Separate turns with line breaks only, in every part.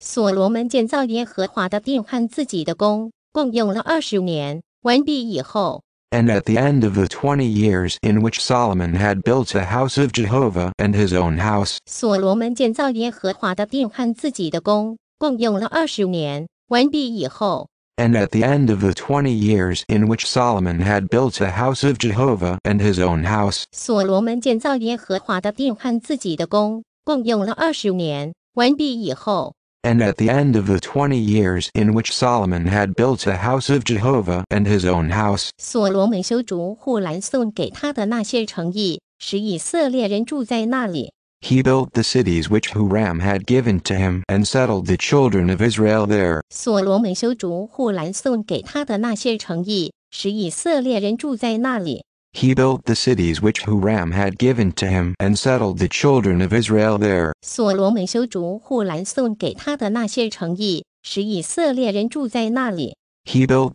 所罗门建造耶和华的殿和自己的宫，共用了二十年。完毕以后。
And at the end of the twenty years in which Solomon had built the house of Jehovah and his own house, house，
所罗门建造耶和华的殿和自己的宫，共用了二十年。完毕以后。
And at the end of the twenty years in which Solomon had built the house of Jehovah and his own house，
所罗门建造耶和华的殿和自己的宫，共用了二十年。完毕以后。
and at the end of the twenty years in which Solomon had built the house of Jehovah and his own house.
所罗门修竹户兰送给他的那些诚意，使以色列人住在那里。
he built the cities which Huram had given to him and settled the children of Israel there.
所罗门修竹户兰送给他的那些诚意，使以色列人住在那里。
he built the cities which Huram had given to him and settled the children of Israel there. He built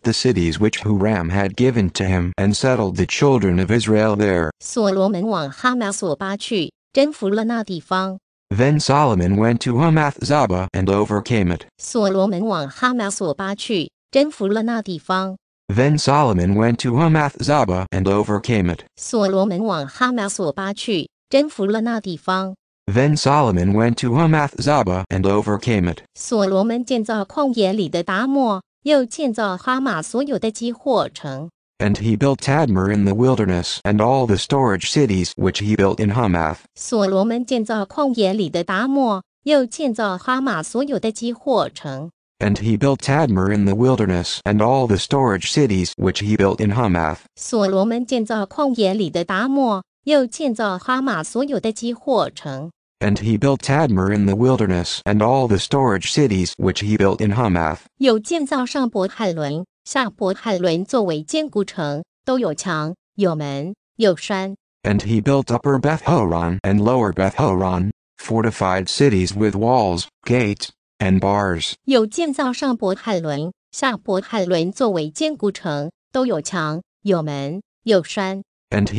the cities which Huram had given to him and settled the children of Israel there.
所罗门往哈马索巴去，征服了那地方。
Then Solomon went to Hamath Zaba and overcame it.
所罗门往哈马索巴去，征服了那地方。
then Solomon went to Hamath-Zaba and overcame it. Then Solomon went to Hamath-Zaba and overcame it. And he built Tadmor in the wilderness and all the storage cities which he built in Hamath. And he built Tadmor in the wilderness and all the storage cities which he built in Hamath. And he built Tadmor in the wilderness and all the storage cities which he built in Hamath. And he built Upper Beth Horon and Lower Beth Horon, fortified cities with walls, gates, and bars. he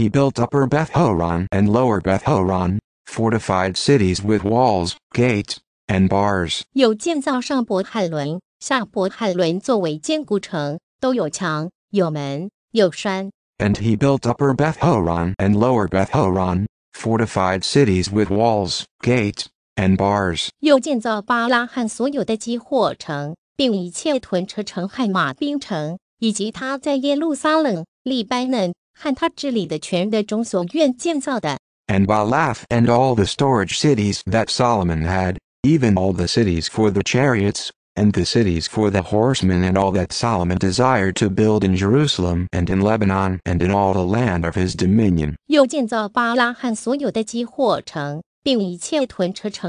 built Upper Beth Horon and Lower Beth Horon, fortified cities with walls, gates, and bars.
有建造上勃海伦、下勃海伦作为坚固城，都有墙、有门、有山。
And he built Upper Beth Horon and Lower Beth Horon, fortified cities with walls, gates, and bars，
又建造巴拉罕所有的基货城，并一切屯车城和马兵城，以及他在耶路撒冷、利拜嫩和他治理的全地中所愿建造的。
And Balaf and all the storage cities that Solomon had, even all the cities for the chariots, and the cities for the horsemen and all that Solomon desired to build in Jerusalem and in Lebanon and in all the land of his dominion.
又建造巴拉罕所有的基货城。and Baalath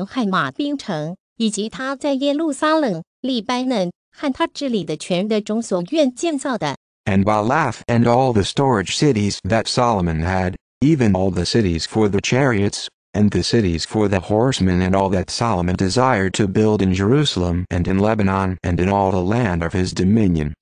and all the storage cities that Solomon had, even all the cities for the chariots, and the cities for the horsemen and all that Solomon desired to build in Jerusalem and in Lebanon and in all the land of his dominion.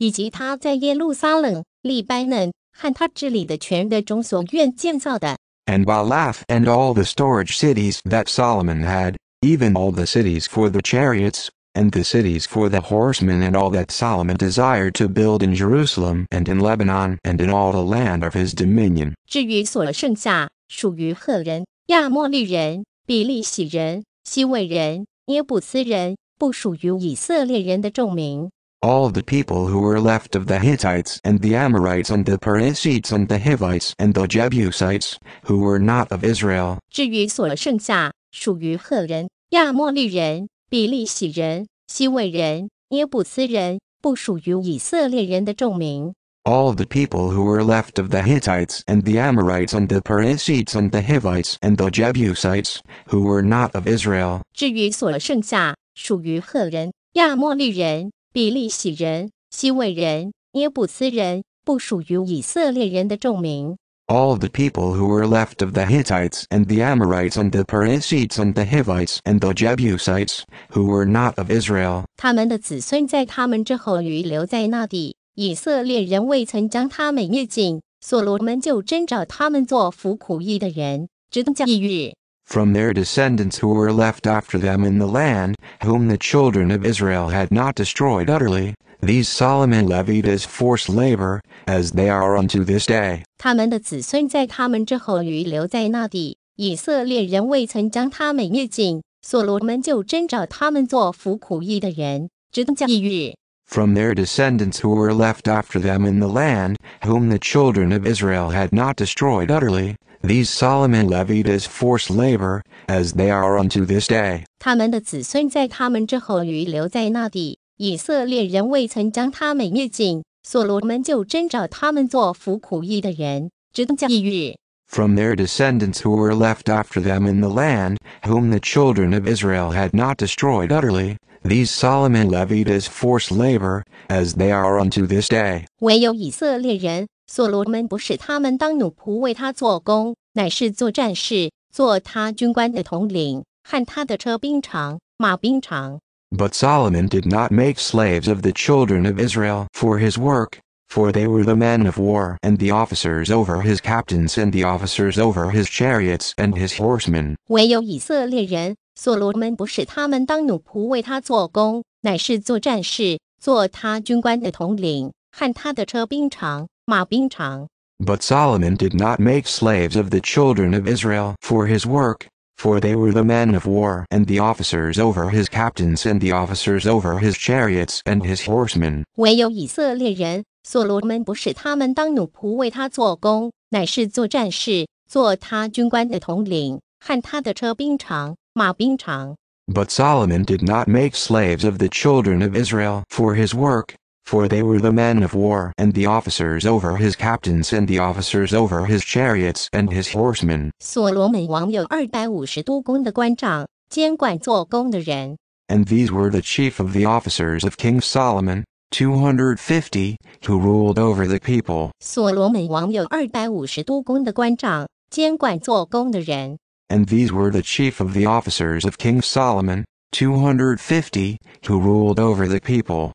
以及他在耶路撒冷、利拜嫩和他治理的全的中所愿建造的。
And Balaph and all the storage cities that Solomon had, even all the cities for the chariots, and the cities for the horsemen and all that Solomon desired to build in Jerusalem and in Lebanon and in all the land of his dominion.
至于所剩下，属于赫人、亚莫利人、比利洗人、西魏人、耶布斯人，不属于以色列人的众民。
all the people who were left of the Hittites and the Amorites and the Perizzites and the Hivites and the Jebusites, who were not of Israel.
至于所剩下，属于赫人、亚摩利人、比利洗人、西魏人、耶布斯人，不属于以色列人的众民。
all the people who were left of the Hittites and the Amorites and the Perizzites and the Hivites and the Jebusites, who were not of Israel.
至于所剩下，属于赫人、亚摩利人、比利洗人、西魏人、耶布斯人不属于以色列人的众民。
All the people who were left of the Hittites and the Amorites and the Perizzites and the Hivites and the Jebusites, who were not of Israel.
他们的子孙在他们之后余留在那地，以色列人未曾将他们灭尽。所罗门就征召他们做服苦役的人，直到一日。
from their descendants who were left after them in the land, whom the children of Israel had not destroyed utterly, these Solomon levied as forced labor, as they are unto this day. From their descendants who were left after them in the land, whom the children of Israel had not destroyed utterly, these Solomon levied as forced labor, as they are unto this day.
他们的子孙在他们之后余留在那地，以色列人未曾将他们灭尽。所罗门就征召他们做服苦役的人，直到一日。
From their descendants who were left after them in the land, whom the children of Israel had not destroyed utterly, these Solomon levied as forced labor, as they are unto this day.
唯有以色列人所罗门不是他们当奴仆为他做工，乃是做战士，做他军官的统领，和他的车兵长、马兵长。
But Solomon did not make slaves of the children of Israel for his work, for they were the men of war and the officers over his captains and the officers over his chariots and his horsemen.
唯有以色列人，所罗门不是他们当奴仆为他做工，乃是做战士，做他军官的统领，和他的车兵长。
but Solomon did not make slaves of the children of Israel for his work, for they were the men of war and the officers over his captains and the officers over his chariots and his horsemen.
唯有以色列人，所罗门不使他们当奴仆为他做工，乃是做战士，做他军官的统领，和他的车兵长、马兵长。
But Solomon did not make slaves of the children of Israel for his work, for they were the men of war and the officers over his captains and the officers over his chariots and his horsemen. And these were the chief of the officers of King Solomon, 250, who ruled over the people. And these were the chief of the officers of King Solomon, 250 who ruled over the people.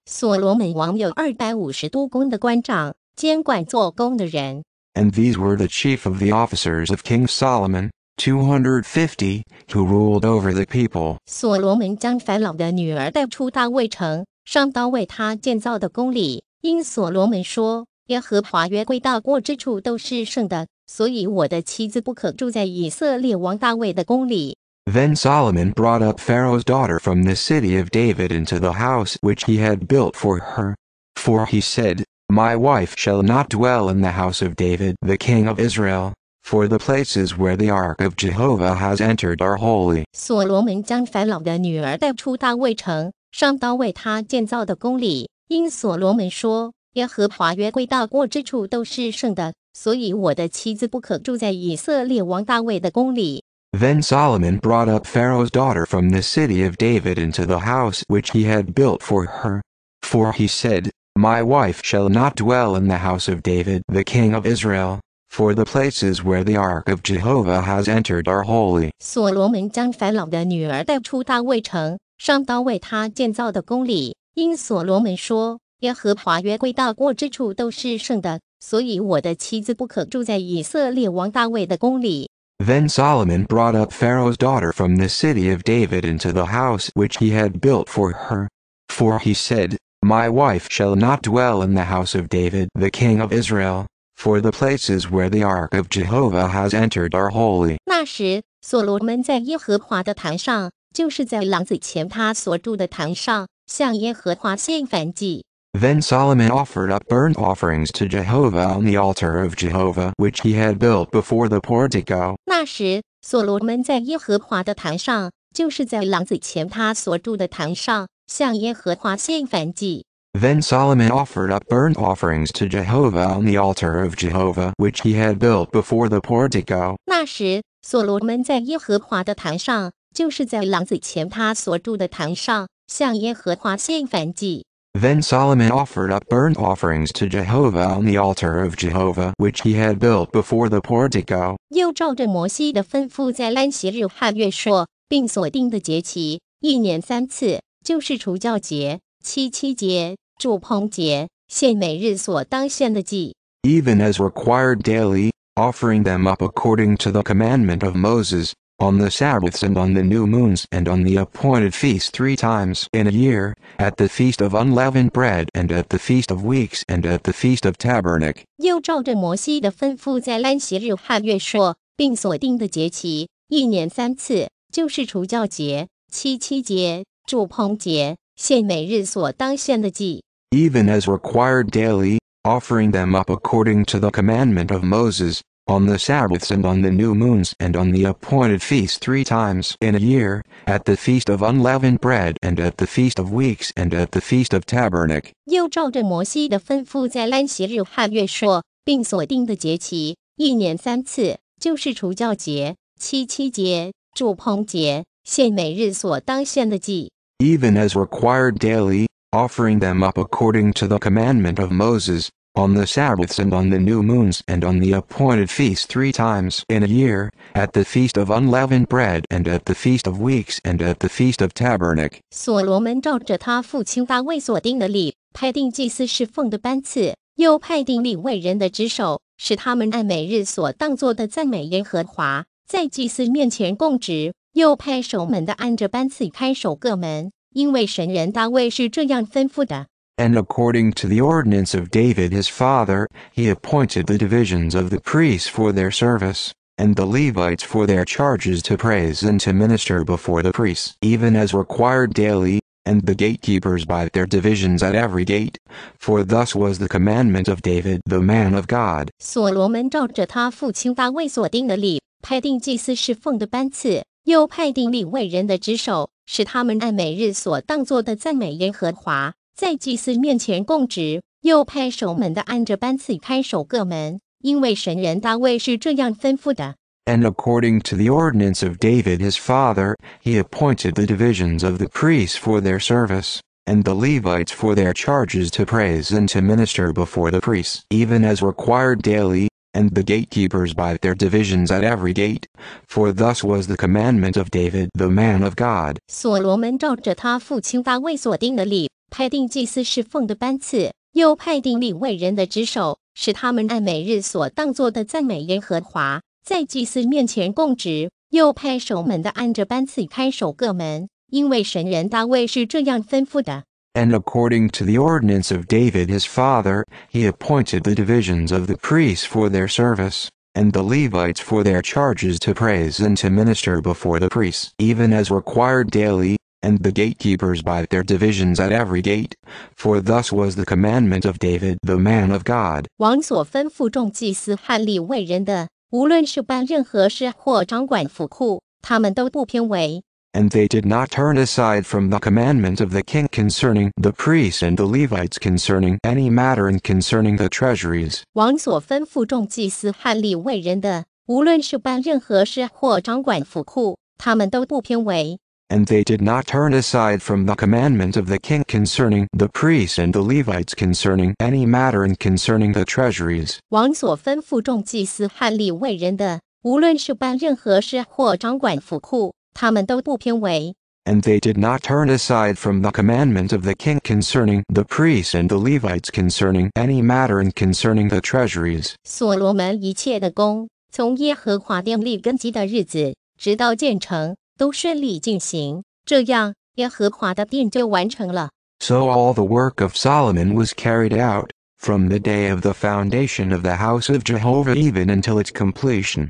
And these were the chief of the officers of King Solomon, 250 who ruled over the people.
所罗门将法老的女儿带出大卫城，上到为他建造的宫里。因所罗门说：“耶和华约柜到过之处都是圣的，所以我的妻子不可住在以色列王大卫的宫里。”
Then Solomon brought up Pharaoh's daughter from the city of David into the house which he had built for her. For he said, My wife shall not dwell in the house of David the king of Israel, for the places where the ark of Jehovah has entered are holy.
所罗门将法老的女儿带出大卫城，上到为他建造的宫里。因所罗门说，耶和华约柜到过之处都是圣的，所以我的妻子不可住在以色列王大卫的宫里。
then Solomon brought up Pharaoh's daughter from the city of David into the house which he had built for her. For he said, My wife shall not dwell in the house of David the king of Israel, for the places where the ark of Jehovah has entered are holy.
所罗门将法老的女儿带出大卫城，上到为他建造的宫里。因所罗门说，耶和华约柜到过之处都是圣的，所以我的妻子不可住在以色列王大卫的宫里。
then Solomon brought up Pharaoh's daughter from the city of David into the house which he had built for her. For he said, My wife shall not dwell in the house of David the king of Israel, for the places where the ark of Jehovah has entered are holy.
那时，所罗门在耶和华的坛上，就是在狼子前他所住的坛上，向耶和华献燔祭。
then Solomon offered up burnt offerings to Jehovah on the altar of Jehovah which he had built before the portico.
那时，所罗门在耶和华的坛上，就是在廊子前他所住的坛上，向耶和华献燔祭。
Then Solomon offered up burnt offerings to Jehovah on the altar of Jehovah which he had built before the portico.
那时，所罗门在耶和华的坛上，就是在廊子前他所住的坛上，向耶和华献燔祭。
then Solomon offered up burnt offerings to Jehovah on the altar of Jehovah which he had built before the portico.
Even
as required daily, offering them up according to the commandment of Moses, on the Sabbaths and on the new moons and on the appointed feasts three times in a year, at the feast of unleavened bread and at the feast of weeks and at the feast of tabernacle.
又照着摩西的吩咐，在安息日和月朔，并所定的节期，一年三次，就是除教节、七七节、祝棚节，献每日所当献的祭。
Even as required daily, offering them up according to the commandment of Moses, on the Sabbaths and on the new moons and on the appointed feasts three times in a year, at the feast of unleavened bread and at the feast of weeks and at the feast of tabernacle.
又照着摩西的吩咐，在安息日和月朔，并所定的节期，一年三次，就是除教节、七七节、祝棚节，献每日所当献的祭。
Even as required daily, offering them up according to the commandment of Moses, On the sabbaths and on the new moons and on the appointed f e a s t three times in a year, at the feast of unleavened bread and at the feast of weeks and at the feast of t a b e r n a c l e
所罗门照着他父亲大卫所定的礼，派定祭司侍奉的班次，又派定利位人的职守，使他们按每日所当做的赞美耶和华，在祭司面前供职；又派守门的按着班次开守各门，因为神人大卫是这样吩咐的。
and according to the ordinance of David his father, he appointed the divisions of the priests for their service, and the Levites for their charges to praise and to minister before the priests, even as required daily, and the gatekeepers by their divisions at every gate, for thus was the commandment of David the man of God.
所罗门照着他父亲大卫所定的例，派定祭司侍奉的班次，又派定立位人的职守，使他们按每日所当做的赞美耶和华。and according
to the ordinance of David his father, he appointed the divisions of the priests for their service, and the Levites for their charges to praise and to minister before the priests, even as required daily, and the gatekeepers by their divisions at every gate, for thus was the commandment of David the man of God.
所罗门照着他父亲大卫所定的例，派定祭司侍奉的班次，又派定立位人的职守，使他们按每日所当做的赞美耶和华，在祭司面前供职。又派守门的按着班次看守各门，因为神人大卫是这样吩咐的。
And according to the ordinance of David his father, he appointed the divisions of the priests for their service, and the Levites for their charges to praise and to minister before the priests, even as required daily, and the gatekeepers by their divisions at every gate, for thus was the commandment of David the man of God. And they did not turn aside from the commandment of the king concerning the priests and the Levites concerning any matter and concerning the treasuries.
王所吩咐众祭司和立位人的，无论是办任何事或掌管府库，他们都不偏违。
and they did not turn aside from the commandment of the king concerning the priests and the Levites concerning any matter and concerning the treasuries.
王所吩咐众祭司和立位人的，无论是办任何事或掌管府库，他们都不偏违。
And they did not turn aside from the commandment of the king concerning the priests and the Levites concerning any matter and concerning the treasuries.
都顺利进行，这样耶和华的殿就完成了。
So all the work of Solomon was carried out from the day of the foundation of the house of Jehovah even until its completion.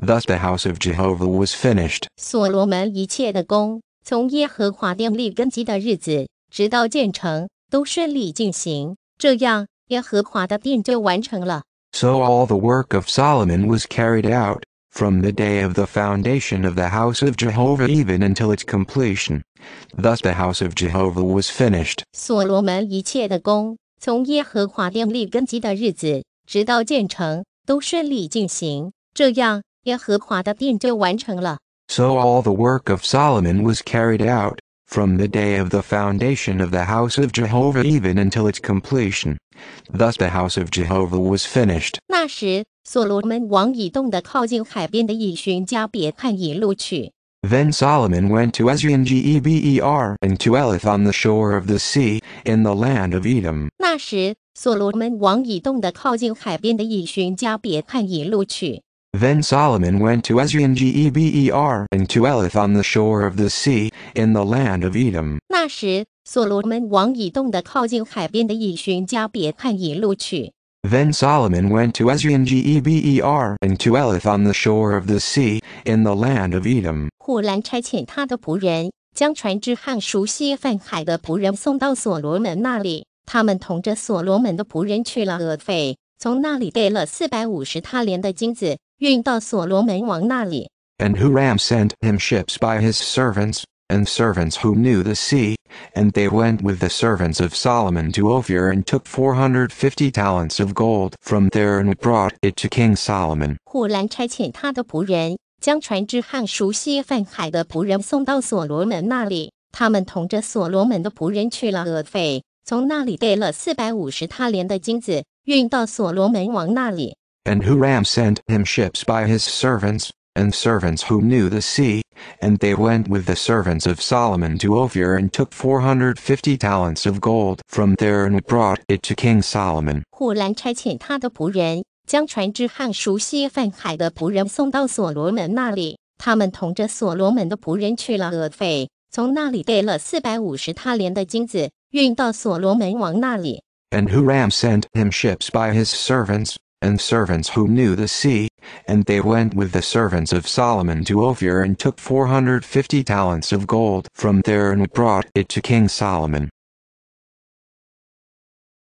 Thus the house of Jehovah was finished. So all the work of Solomon was carried out from the day of the foundation of the house of Jehovah even until its completion. Thus the house of Jehovah was finished. So all the work of Solomon was carried out, from the day of the foundation of the house of Jehovah even until its completion. Thus the house of Jehovah was finished.
那时，所罗门王已动得靠近海边的以寻加别看以路去。
Then Solomon went to Eziongeber and to Elath on the shore of the sea, in the land of Edom.
那时，所罗门王已动的靠近海边的以寻加别看以路去。
Then Solomon went to Eziongeber and to Elath on the shore of the sea, in the land of Edom.
那时，所罗门王已动的靠近海边的以寻加别看以路去。
then Solomon went to Eziongeber and to Elath on the shore of the sea, in the land of Edom.
护兰差遣他的仆人，将船只和熟悉泛海的仆人送到所罗门那里。他们同着所罗门的仆人去了俄斐，从那里备了四百五十他连的金子，运到所罗门王那里。
And Huram sent him ships by his servants, and servants who knew the sea, and they went with the servants of Solomon to Ophir and took 450 talents of gold from there and brought it to King Solomon.
护兰差遣他的仆人，将船只和熟悉泛海的仆人送到所罗门那里。他们同着所罗门的仆人去了俄斐，从那里带了四百五十他连的金子，运到所罗门王那里。
And Huram sent him ships by his servants, and servants who knew the sea, and they went with the servants of Solomon to Ophir and took 450 talents of gold from there and brought it to King Solomon.
护兰差遣他的仆人将船只和熟悉泛海的仆人送到所罗门那里，他们同着所罗门的仆人去了俄斐，从那里带了四百五十他连的金子，运到所罗门王那里。
And Huram sent him ships by his servants, and servants who knew the sea, and they went with the servants of Solomon to Ophir and took 450 talents of gold from there and brought it to King Solomon.